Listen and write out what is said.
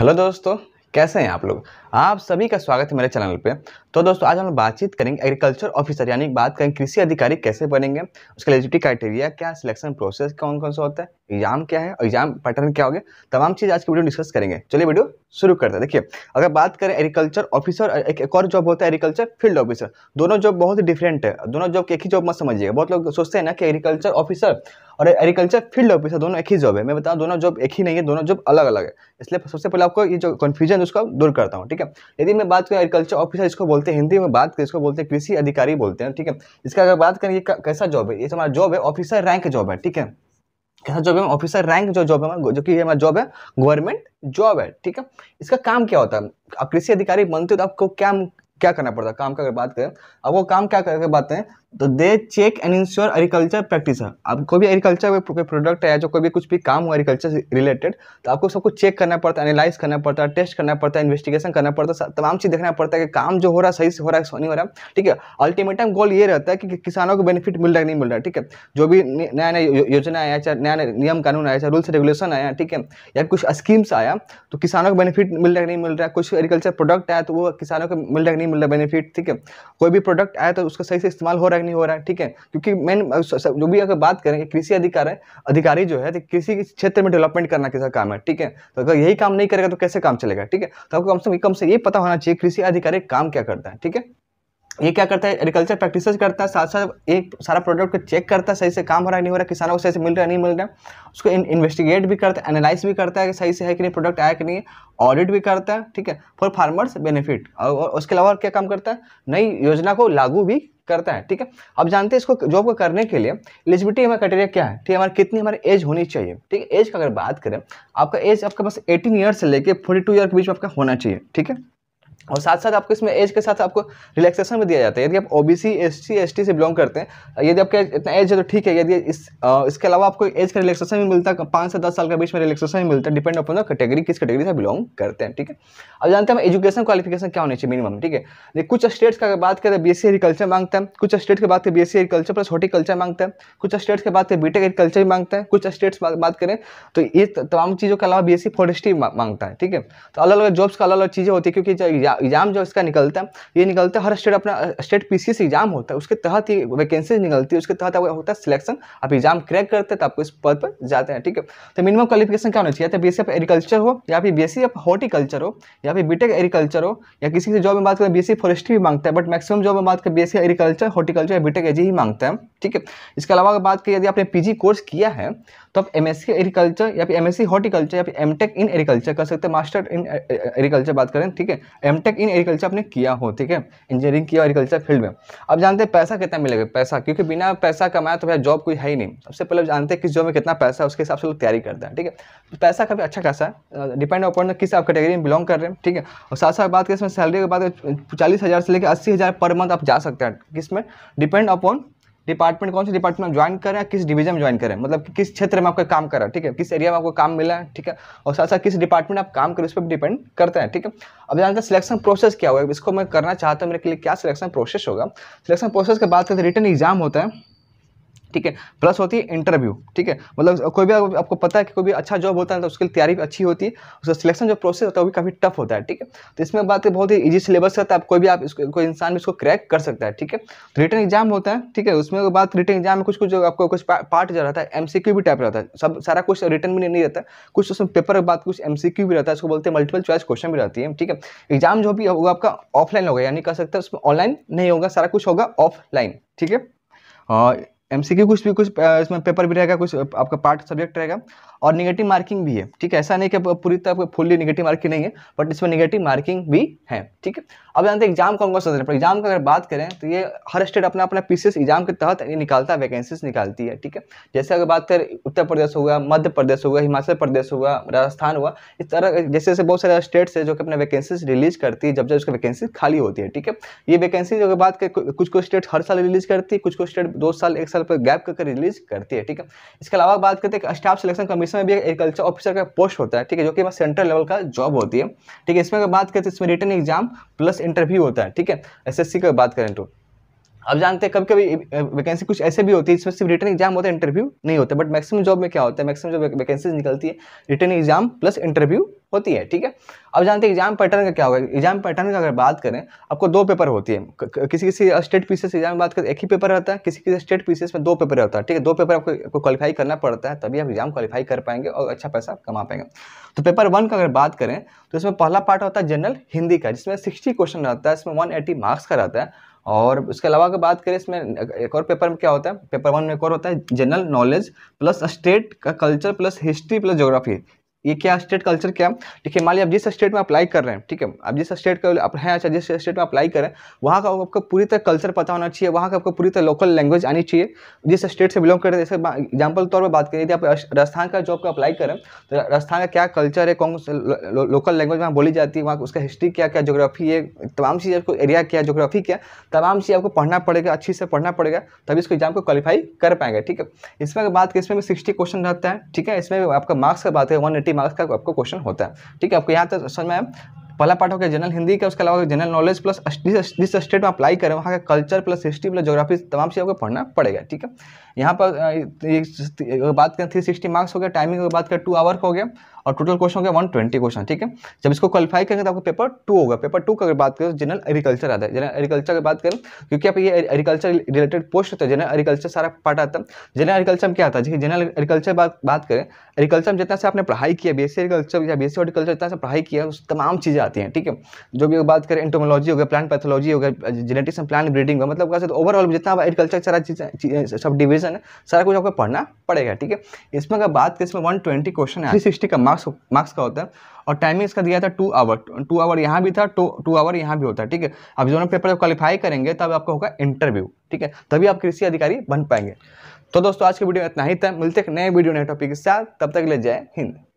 hello दोस्तों कैसे हैं आप लोग आप सभी का स्वागत है मेरे चैनल पे तो दोस्तों आज हम बातचीत करेंगे एग्रीकल्चर ऑफिसर यानी बात करेंगे कृषि अधिकारी कैसे बनेंगे उसके एलिजिबिलिटी क्राइटेरिया क्या सिलेक्शन प्रोसेस कौन कौन सा होता है एग्जाम क्या है एग्जाम पैटर्न क्या होगा तमाम चीज़ आज की वीडियो डिस्कस करेंगे चलिए वीडियो शुरू करते हैं देखिए अगर बात करें एग्रीकल्चर ऑफिसर एक, एक और जॉब होता है एग्रीकल्चर फील्ड ऑफिसर दोनों जॉब बहुत ही डिफरेंट है दोनों जॉब एक ही जॉब मत समझिएगा बहुत लोग सोचते हैं ना कि एग्रीकल्चर ऑफिसर और एग्रीकल्चर फील्ड ऑफिसर दोनों एक ही जॉब है मैं बताऊँ दोनों जॉब एक ही नहीं है दोनों जॉब अलग अलग है इसलिए सबसे पहले आपको ये जो कन्फ्यूजन है उसका दूर करता हूँ ठीक है यदि मैं बात करूँ एग्रीकल्चर ऑफिसर इसको बोलते हैं हिंदी में बात करें इसको बोलते हैं कृषि अधिकारी बोलते हैं ठीक है इसका अगर बात करें कैसा जॉब है ये हमारा जॉब है ऑफिसर रैंक जॉब है ठीक है कैसा जॉब है ऑफिसर रैंक जो जॉब है जो कि हमारा जॉब है गवर्नमेंट जॉब है ठीक है इसका काम क्या होता है आप कृषि अधिकारी बनते हो तो आपको क्या क्या करना पड़ता है काम का अगर बात करें आपको काम क्या करके बात करें तो they check and ensure agriculture practice आप कोई भी एग्रीकल्चर कोई प्रोडक्ट है जो कोई भी कुछ भी काम हो एग्रीकल्चर से रिलेटेड तो आपको सब कुछ चेक करना पड़ता है एनालाइज करना पड़ता है टेस्ट करना पड़ता है इन्वेस्टिगेशन करना पड़ता है तमाम चीज़ देखना पड़ता है कि काम जो हो रहा है सही से हो रहा है नहीं हो रहा है ठीक है अल्टीमेटम गोल ये रहता है कि किसानों को बेनिफिट मिल रहा है नहीं मिल रहा है ठीक है जो भी नया नया योजना आया चाहे नया नया नियम कानून आया चाहे रूल्स रेगुलेशन आया ठीक है या कुछ स्कीम्स आया तो किसानों को बेनिफिट मिल रहा है नहीं मिल रहा है कुछ एग्रीकल्चर प्रोडक्ट आया तो वो किसानों को मिल रहा है नहीं मिल रहा बेनिफिट ठीक है कोई भी प्रोडक्ट आया तो उसका सही से इस्तेमाल हो रहा है फर्क नहीं हो रहा है ठीक है क्योंकि मेन जो भी अगर बात करें कृषि अधिकार है अधिकारी जो है तो कृषि क्षेत्र में डेवलपमेंट करना किसका काम है ठीक है तो अगर यही काम नहीं करेगा तो कैसे काम चलेगा ठीक है तो आपको कम से कम से ये पता होना चाहिए कृषि अधिकारी काम क्या करता है ठीक है ये क्या करता है एग्रीकल्चर प्रैक्टिस करता है साथ साथ एक सारा प्रोडक्ट को चेक करता है सही से काम हो रहा है नहीं हो रहा किसानों को सही से मिल रहा है नहीं मिल रहा है उसको इन, इन्वेस्टिगेट भी करता है एनालाइज भी करता है कि सही से है कि नहीं प्रोडक्ट आया कि नहीं ऑडिट भी करता है ठीक है फॉर फार्मर्स बेनिफिट और उसके अलावा क्या काम करता है नई योजना को लागू भी करता है ठीक है अब जानते हैं इसको जॉब को करने के लिए एलिजिबिलिटी हमारा क्राइटेरिया क्या है ठीक है हमारे कितनी हमारी एज होनी चाहिए ठीक है एज का अगर बात करें आपका एज आपका बस एटीन ईयर से लेकर फोर्टी टू ईयर के बीच में आपका होना चाहिए ठीक है और साथ साथ आपको इसमें एज के साथ आपको रिलैक्सेशन भी दिया जाता है यदि आप O B C S C S T से बिलोंग करते हैं यदि आपके इतना एज है तो ठीक है यदि इस आ, इसके अलावा आपको एज का रिलैक्सेशन भी मिलता है पाँच से दस साल के बीच में रिलैक्सेशन भी मिलता है डिपेंड अपन द कैटेगरी किस कैटेगरी से बिलोंग करते हैं ठीक है अब जानते हैं हम एजुकेशन क्वालिफिकेशन क्या होनी चाहिए मिनिमम ठीक है कुछ स्टेट्स की बात करें बी एस एग्रीकल्चर मांगते हैं कुछ स्टेट की बात करें B S agriculture plus horticulture मांगते हैं कुछ स्टेट्स की बात करें बीटेक एग्रीकल्चर भी मांगते हैं कुछ स्टेट्स बात करें तो ये तमाम चीज़ों के अलावा बी एस सी फॉरेस्ट्री मांगता है ठीक है तो अलग अलग जॉब्स का अलग अलग चीज़ें होती है क्योंकि एग्जाम जो इसका निकलता है ये निकलता है हर स्टेट अपना स्टेट पी एग्जाम होता है उसके तहत ही वैकेंसी निकलती है उसके तहत आपका होता है सिलेक्शन आप एग्जाम क्रैक करते हैं तो आपको इस पद पर जाते हैं ठीक है तो मिनिमम क्वालिफिकेशन क्या होना चाहिए बी एस एग्रीकल्चर हो या फिर बी एस हॉर्टिकल्चर हो या फिर बीटेक एग्रीकल्चर हो या किसी से जॉब में बात करें बी फॉरेस्ट्री e भी मांगता है बट मैक्सिमम जॉब में बात करें बी एग्रीकल्चर हॉर्टिकल्चर या बीटेक एजी ही मांगता है ठीक है इसके अलावा बात करें यदि आपने पीजी कोर्स किया है तो आप एम एग्रीकल्चर e या फिर एम हॉर्टिकल्चर e या फिर एम इन एग्रीकल्चर कर सकते हैं मास्टर इन एग्रीकल्चर बात करें ठीक है एम कॉन्टैक्ट इन एग्रीकल्चर आपने किया हो ठीक है इंजीनियरिंग किया एग्रीकल्चर फील्ड में अब जानते हैं पैसा कितना मिलेगा पैसा क्योंकि बिना पैसा कमाया तो भैया जॉब कोई है ही नहीं सबसे पहले जानते हैं किस जॉब में कितना पैसा है उसके हिसाब से लोग तैयारी करते हैं ठीक है तो पैसा का भी अच्छा खासा है डिपेंड अपॉन किस आप कैटेगरी में बिलोंग कर रहे हैं ठीक है और साथ साथ बात करें इसमें सैलरी के बाद चालीस हज़ार से लेकर अस्सी हज़ार पर मंथ आप जा सकते हैं किस में डिपेंड अपॉन डिपार्टमेंट कौन से डिपार्टमेंट में ज्वाइन करें किस डिवीजन में ज्वाइन करें मतलब कि किस क्षेत्र में आपका काम कर रहा है ठीक है किस एरिया में आपको काम मिला है ठीक है और साथ साथ किस डिपार्टमेंट में आप काम करें उस पर डिपेंड करते हैं ठीक है अब जानते हैं सिलेक्शन प्रोसेस क्या होगा इसको मैं करना चाहता हूँ मेरे के लिए क्या सिलेक्शन प्रोसेस होगा सिलेक्शन प्रोसेस की बात करते रिटर्न एग्जाम होता है ठीक है प्लस होती है इंटरव्यू ठीक है मतलब कोई भी आपको पता है कि कोई भी अच्छा जॉब होता है तो उसके लिए तैयारी भी अच्छी होती है उसका सिलेक्शन जो प्रोसेस होता है वो भी काफ़ी टफ होता है ठीक है तो इसमें बात बहुत ही ईजी सिलेबस रहता है आप कोई भी आप इसको कोई इंसान भी इसको क्रैक कर सकता है ठीक है तो रिटर्न एग्जाम होता है ठीक है उसमें बात रिटर्न एग्जाम में कुछ कुछ आपको कुछ पार्ट जो रहता है एम भी टाइप रहता है सब सारा कुछ रिटर्न भी नहीं रहता कुछ उसमें पेपर के बाद कुछ एम भी रहता है इसको बोलते हैं मल्टीपल चॉइस क्वेश्चन भी रहती है ठीक है एग्जाम जो भी होगा आपका ऑफलाइन होगा यानी कह सकते हैं उसमें ऑनलाइन नहीं होगा सारा कुछ होगा ऑफलाइन ठीक है एम सी कुछ भी कुछ इसमें पेपर भी रहेगा कुछ आपका पार्ट सब्जेक्ट रहेगा और निगेटिव मार्किंग भी है ठीक है ऐसा नहीं कि पूरी तरह फुल्ली निगेटिव मार्किंग नहीं है बट इसमें निगेटिव मार्किंग भी है ठीक है अब जानते हैं एग्जाम कौन कौन सा एग्जाम की अगर बात करें तो ये हर स्टेट अपना अपना पीसीएस एग्जाम के तहत ये निकालता है वैकेंसीज निकालती है ठीक है जैसे अगर बात करें उत्तर प्रदेश हुआ मध्य प्रदेश हुआ हिमाचल प्रदेश हुआ राजस्थान हुआ इस तरह जैसे जैसे बहुत सारे स्टेट्स है जो कि अपने वैकेंसीज रिलीज करती है जब जब उसकी वैकेंसी खाली होती है ठीक है ये वैकेंसी अगर बात करें कुछ कुछ स्टेट हर साल रिलीज करती है कुछ कुछ स्टेट दो साल एक साल साल पर गैप करके रिलीज करती है ठीक है इसके अलावा बात करते हैं स्टाफ सिलेक्शन कमीशन में भी एग्रीकल्चर ऑफिसर का पोस्ट होता है ठीक है जो कि सेंट्रल लेवल का जॉब होती है ठीक है इसमें अगर बात करते हैं इसमें रिटर्न एग्जाम प्लस इंटरव्यू होता है ठीक है एस की बात करें तो अब जानते हैं कभी कभी वैकेंसी कुछ ऐसे भी होती है जिसमें सिर्फ रिटर्न एग्जाम होता है इंटरव्यू नहीं होता बट मैक्सिमम जॉब में क्या होता है मैक्सिमम जॉब वैकेंसी निकलती है रिटर्न एग्जाम प्लस इंटरव्यू होती है ठीक है अब जानते हैं एग्जाम पैटर्न का क्या होगा एग्जाम पैटर्न का अगर बात करें आपको दो पेपर होती है किसी किसी स्टेट पीसेस एग्जाम में बात करें एक ही पेपर रहता है किसी किसी स्टेट पीसेस में दो पेपर होता है ठीक है दो पेपर आपको आपको क्वालिफाई करना पड़ता है तभी आप एग्जाम क्वालिफाई कर पाएंगे और अच्छा पैसा कमा पाएंगे तो पेपर वन का अगर बात करें तो इसमें पहला पार्ट होता है जनरल हिंदी का जिसमें सिक्सटी क्वेश्चन रहता है इसमें वन एटी मार्क्स का रहता है और उसके अलावा अगर बात करें इसमें एक और पेपर में क्या होता है पेपर वन में एक और होता है जनरल नॉलेज प्लस स्टेट का culture plus history plus geography ये क्या स्टेट कल्चर क्या है मान लिया आप जिस स्टेट में अप्लाई कर रहे हैं ठीक है आप जिस स्टेट का आप हैं अच्छा जिस स्टेट में अप्लाई कर रहे हैं वहाँ का आपको पूरी तरह कल्चर पता होना चाहिए वहाँ का आपको पूरी तरह लोकल लैंग्वेज आनी चाहिए जिस स्टेट से बिलोंग रहे हैं जैसे एग्जाम्पल तौर पर बात करें यदि आप राजस्थान का जॉब का अप्लाई करें तो राजस्थान का क्या कल्चर है कौन सा लोकल लैंग्वेज वहाँ बोली जाती है वहाँ उसका हिस्ट्री क्या क्या जोग्राफी है तमाम चीज़ आपको एरिया क्या जोग्राफी क्या तमाम चीज़ आपको पढ़ना पड़ेगा अच्छी से पढ़ना पड़ेगा तभी इसको एग्जाम को क्वालिफाई कर पाएंगे ठीक है इसमें बात इसमें सिक्सटी क्वेश्चन रहता है ठीक है इसमें आपका मार्क्स का बात है वन फिफ्टी मार्क्स का आपको क्वेश्चन होता है ठीक है आपको यहाँ तक समझ में पहला पार्ट हो गया जनरल हिंदी का उसके अलावा जनरल नॉलेज प्लस जिस स्टेट में अप्लाई करें वहाँ का culture plus history plus geography तमाम चीज़ आपको पढ़ना पड़ेगा ठीक है यहाँ पर बात करें थ्री सिक्सटी मार्क्स हो गया टाइमिंग की बात करें टू आवर का हो गया और टोटल क्वेश्चन होंगे वन ट्वेंटी क्वेश्चन ठीक है जब इसको क्वालिफाई करेंगे तो आपको पेपर टू होगा पेपर टू की अगर बात करें तो जनरल एग्रीकल्चर आता है जनरल एग्रीकल्चर की बात करें क्योंकि आप ये एग्रीकल्चर रिलेटेड पोस्ट होता है जनरल एग्रीकल्चर सारा पार्ट आता है जनरल एग्रीकल्चर में क्या आता है जनरल एग्रीकल्चर बात करें एग्रीकल्चर में जितना से आपने पढ़ाई किया बी एग्रीकल्चर या बी एस जितना से पढ़ाई किया उस तमाम चीज़ें आती हैं ठीक है जो भी बात करें एंटोमोलॉजी हो गया प्लांट पैथोलॉजी हो गया जेनेटिक्स एंड प्लांट ब्रीडिंग हो मतलब कैसे ओवरऑल तो जितना एग्रीकल्चर सारा सब डिवीजन है सारा कुछ आपको पढ़ना पड़ेगा ठीक है इसमें अगर बात करें इसमें वन ट्वेंटी क्वेश्चन है सिक्सटी का मार्क्स मार्क्स का होता है और टाइमिंग इसका दिया था टू आवर टू आवर यहाँ भी था टू टू आवर यहाँ भी होता है ठीक है अब जो पेपर जब क्वालिफाई करेंगे तब आपका होगा इंटरव्यू ठीक है तभी आप कृषि अधिकारी बन पाएंगे तो दोस्तों आज की वीडियो में इतना ही था मिलते हैं नए वीडियो नए टॉपिक के साथ तब तक ले जाए हिंद